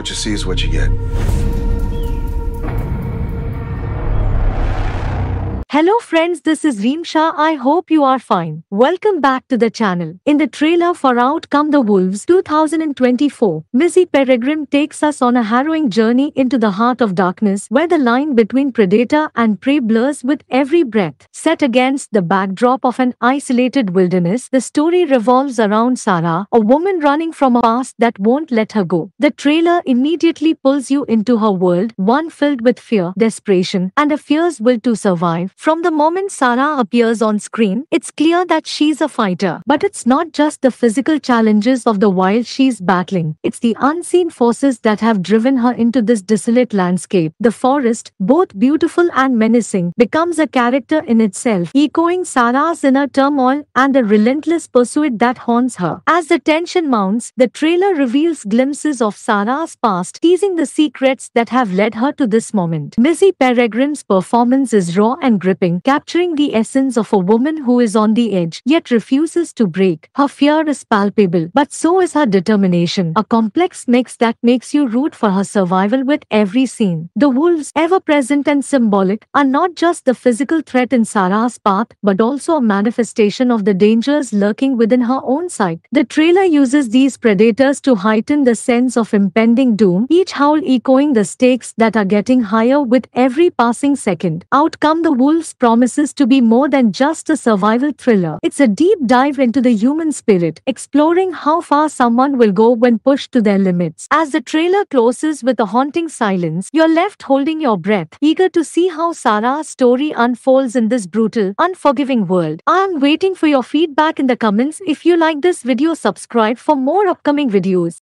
What you see is what you get. Hello friends, this is Reem Shah. I hope you are fine. Welcome back to the channel. In the trailer for Out Come the Wolves 2024, Missy Peregrine takes us on a harrowing journey into the heart of darkness where the line between predator and prey blurs with every breath. Set against the backdrop of an isolated wilderness, the story revolves around Sarah, a woman running from a past that won't let her go. The trailer immediately pulls you into her world, one filled with fear, desperation, and a fierce will to survive from the moment Sara appears on screen, it's clear that she's a fighter. But it's not just the physical challenges of the wild she's battling. It's the unseen forces that have driven her into this desolate landscape. The forest, both beautiful and menacing, becomes a character in itself, echoing Sara's inner turmoil and the relentless pursuit that haunts her. As the tension mounts, the trailer reveals glimpses of Sara's past, teasing the secrets that have led her to this moment. Missy Peregrine's performance is raw and gripping, capturing the essence of a woman who is on the edge yet refuses to break. Her fear is palpable, but so is her determination, a complex mix that makes you root for her survival with every scene. The wolves, ever present and symbolic, are not just the physical threat in Sarah's path, but also a manifestation of the dangers lurking within her own sight. The trailer uses these predators to heighten the sense of impending doom, each howl echoing the stakes that are getting higher with every passing second. Out come the wolves Wolves promises to be more than just a survival thriller. It's a deep dive into the human spirit, exploring how far someone will go when pushed to their limits. As the trailer closes with a haunting silence, you're left holding your breath, eager to see how Sarah's story unfolds in this brutal, unforgiving world. I'm waiting for your feedback in the comments. If you like this video, subscribe for more upcoming videos.